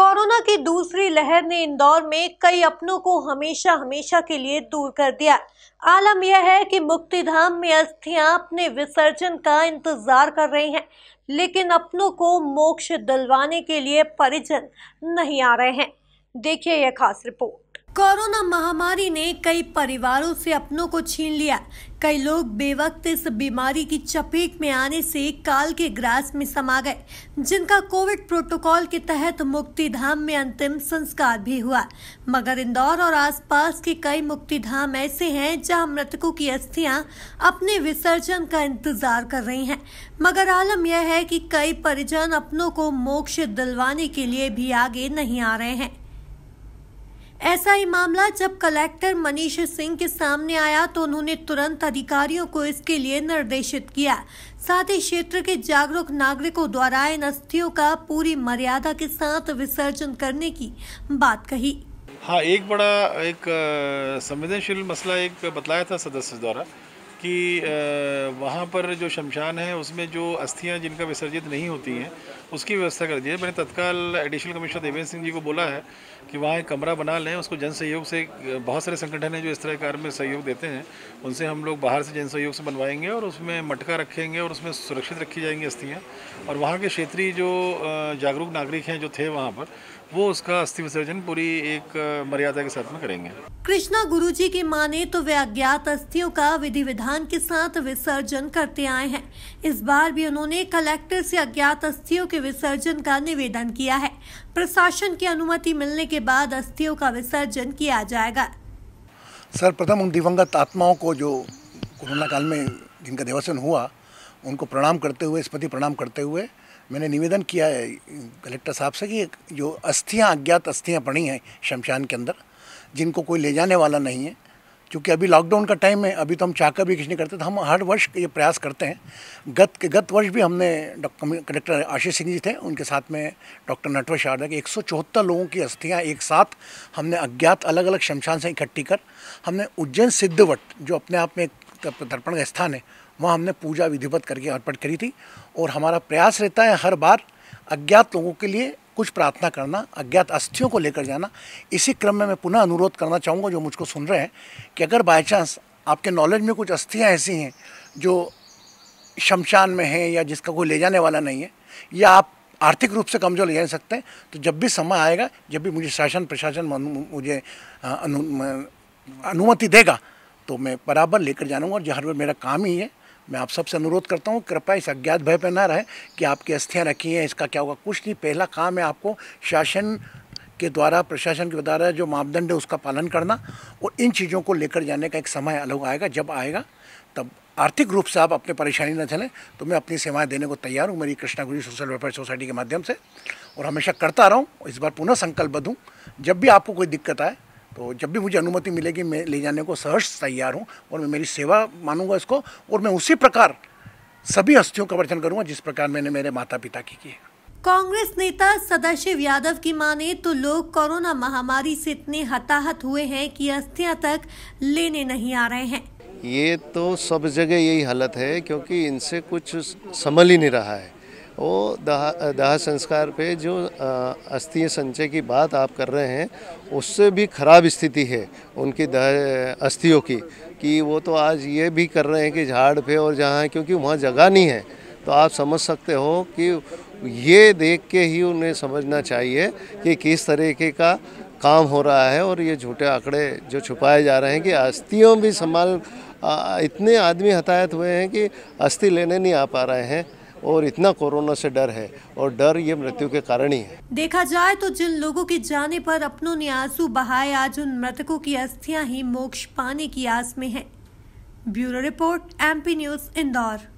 Corona की दूसरी लहर ने इंदौर में कई अपनों को हमेशा हमेशा के लिए दूर कर दिया आलम यह है कि मुक्तिधाम में अस्थियां अपने विसर्जन का इंतजार कर रही हैं लेकिन अपनों को मोक्ष दिलवाने के लिए परिजन नहीं आ रहे हैं देखिए यह खास रिपोर्ट कोरोना महामारी ने कई परिवारों से अपनों को छीन लिया कई लोग बेवक्त इस बीमारी की चपेट में आने से काल के ग्रास में समा गए जिनका कोविड प्रोटोकॉल के तहत मुक्ति धाम में अंतिम संस्कार भी हुआ मगर इंदौर और आसपास के कई मुक्ति धाम ऐसे हैं जहां मृतकों की अस्थियां अपने विसर्जन का इंतजार कर रही हैं मगर आलम यह है कि कई परिजन अपनों को मोक्ष दिलवाने के लिए भी आगे नहीं आ रहे हैं ऐसा ही मामला जब कलेक्टर मनीष सिंह के सामने आया तो उन्होंने तुरंत अधिकारियों को इसके लिए निर्देशित किया साथ ही क्षेत्र के जागरूक नागरिकों द्वारा इन अस्थियों का पूरी मर्यादा के साथ विसर्जन करने की बात कही हाँ एक बड़ा एक संवेदनशील मसला एक बतलाया था सदस्य द्वारा कि वहाँ पर जो शमशान है उसमें जो अस्थियाँ जिनका विसर्जित नहीं होती हैं उसकी व्यवस्था कर दी है मैंने तत्काल एडिशनल कमिश्नर देवेंद्र सिंह जी को बोला है कि वहाँ एक कमरा बना लें उसको जन सहयोग से बहुत सारे संगठन हैं जो इस तरह कार्य में सहयोग देते हैं उनसे हम लोग बाहर से जन सहयोग से बनवाएंगे और उसमें मटका रखेंगे और उसमें सुरक्षित रखी जाएंगी अस्थियाँ और वहाँ के क्षेत्रीय जो जागरूक नागरिक हैं जो थे वहाँ पर वो उसका अस्थि विसर्जन पूरी एक मर्यादा के साथ में करेंगे कृष्णा गुरु जी की माने तो वे अज्ञात अस्थियों का विधि विधान के साथ विसर्जन करते आए हैं इस बार भी उन्होंने कलेक्टर से अज्ञात अस्थियों के विसर्जन का निवेदन किया है प्रशासन की अनुमति मिलने के बाद अस्थियों का विसर्जन किया जाएगा सर्वप्रथम उन दिवंगत आत्माओं को जो कोरोना काल में जिनका देवासन हुआ उनको प्रणाम करते हुए स्मृति प्रणाम करते हुए मैंने निवेदन किया है कलेक्टर साहब से कि जो अस्थियाँ अज्ञात अस्थियाँ पड़ी हैं शमशान के अंदर जिनको कोई ले जाने वाला नहीं है क्योंकि अभी लॉकडाउन का टाइम है अभी तो हम चाहकर भी कुछ नहीं करते तो हम हर वर्ष ये प्रयास करते हैं गत के गत वर्ष भी हमने कलेक्टर आशीष सिंह जी थे उनके साथ में डॉक्टर नटवर शारदा के एक लोगों की अस्थियाँ एक साथ हमने अज्ञात अलग अलग शमशान से इकट्ठी कर हमने उज्जैन सिद्धवट जो अपने आप में एक तर्पण का स्थान है वहाँ हमने पूजा विधिवत करके अर्पण करी थी और हमारा प्रयास रहता है हर बार अज्ञात लोगों के लिए कुछ प्रार्थना करना अज्ञात अस्थियों को लेकर जाना इसी क्रम में मैं पुनः अनुरोध करना चाहूँगा जो मुझको सुन रहे हैं कि अगर बाई चांस आपके नॉलेज में कुछ अस्थियाँ ऐसी हैं जो शमशान में हैं या जिसका कोई ले जाने वाला नहीं है या आप आर्थिक रूप से कमज़ोर ले जा सकते हैं तो जब भी समय आएगा जब भी मुझे शासन प्रशासन मुझे अनुमति देगा तो मैं बराबर लेकर जाऊँगा और जहाँ मेरा काम ही है मैं आप सबसे अनुरोध करता हूँ कृपया इस अज्ञात भय पर ना रहें कि आपकी अस्थियाँ रखी हैं इसका क्या होगा कुछ नहीं पहला काम है आपको शासन के द्वारा प्रशासन के द्वारा जो मापदंड है उसका पालन करना और इन चीज़ों को लेकर जाने का एक समय अलग आएगा जब आएगा तब आर्थिक रूप से आप अपने परेशानी न चलें तो मैं अपनी सेवाएं देने को तैयार हूँ मेरी कृष्णागुरी सोशल वेलफेयर सोसाइटी के माध्यम से और हमेशा करता रहा इस बार पुनः संकल्पबद्ध हूँ जब भी आपको कोई दिक्कत आए तो जब भी मुझे अनुमति मिलेगी मैं ले जाने को सहर्ष तैयार हूँ और मैं मेरी सेवा मानूंगा इसको और मैं उसी प्रकार सभी हस्तियों का वर्चन करूंगा जिस प्रकार मैंने मेरे माता पिता की की कांग्रेस नेता सदाशिव यादव की माने तो लोग कोरोना महामारी से इतने हताहत हुए हैं कि अस्थियां तक लेने नहीं आ रहे हैं ये तो सब जगह यही हालत है क्योंकि इनसे कुछ संभल ही नहीं रहा है वो दाह दाह संस्कार पे जो अस्थि संचय की बात आप कर रहे हैं उससे भी ख़राब स्थिति है उनकी दाह अस्थियों की कि वो तो आज ये भी कर रहे हैं कि झाड़ पे और जहाँ क्योंकि वहाँ जगह नहीं है तो आप समझ सकते हो कि ये देख के ही उन्हें समझना चाहिए कि किस तरीके का काम हो रहा है और ये झूठे आंकड़े जो छुपाए जा रहे हैं कि अस्थियों भी संभाल इतने आदमी हतायत हुए हैं कि अस्थि लेने नहीं आ पा रहे हैं और इतना कोरोना से डर है और डर ये मृत्यु के कारण ही है देखा जाए तो जिन लोगों के जाने पर अपनों ने आंसू बहाए आज उन मृतकों की अस्थियां ही मोक्ष पाने की आस में हैं। Bureau report MP news Indore